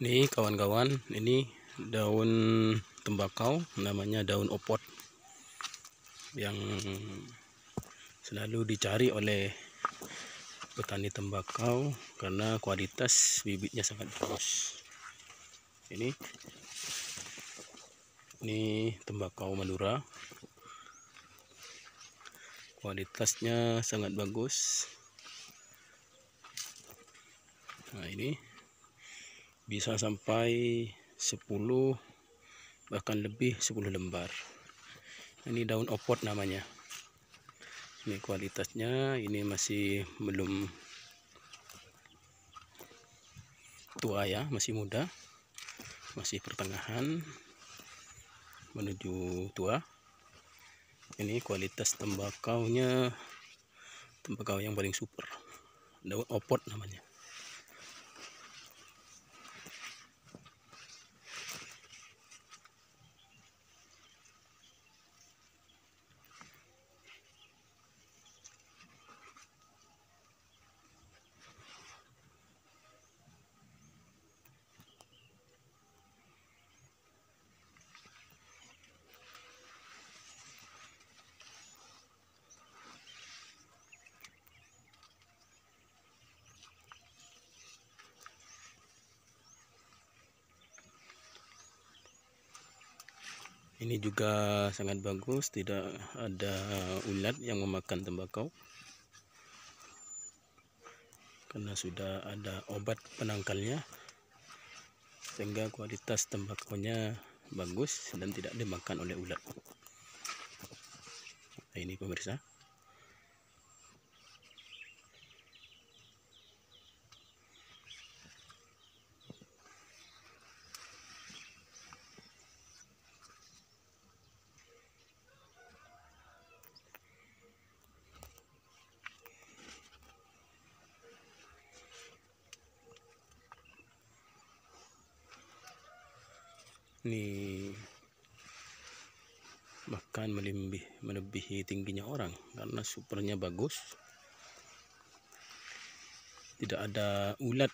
nih kawan-kawan ini daun tembakau namanya daun opot yang selalu dicari oleh petani tembakau karena kualitas bibitnya sangat bagus ini ini tembakau madura kualitasnya sangat bagus nah ini bisa sampai 10 bahkan lebih 10 lembar ini daun opot namanya ini kualitasnya ini masih belum tua ya masih muda masih pertengahan menuju tua ini kualitas tembakau nya tembakau yang paling super daun opot namanya ini juga sangat bagus tidak ada ulat yang memakan tembakau karena sudah ada obat penangkalnya sehingga kualitas tembakaunya bagus dan tidak dimakan oleh ulat nah, ini pemirsa Ini bahkan melebihi, melebihi tingginya orang karena supernya bagus tidak ada ulat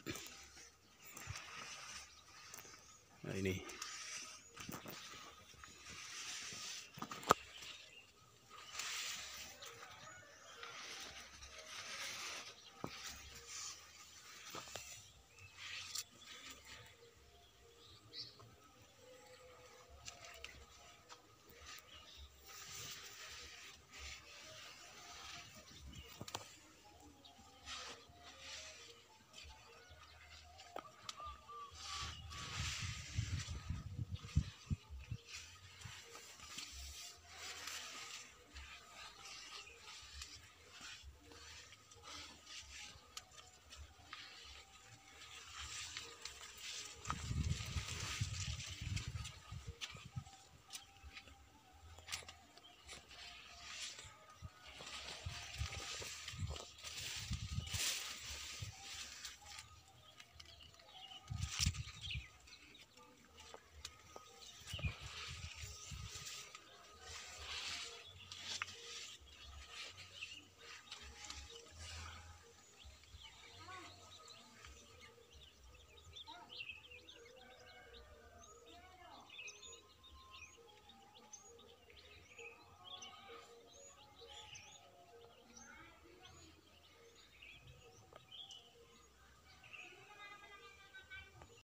nah ini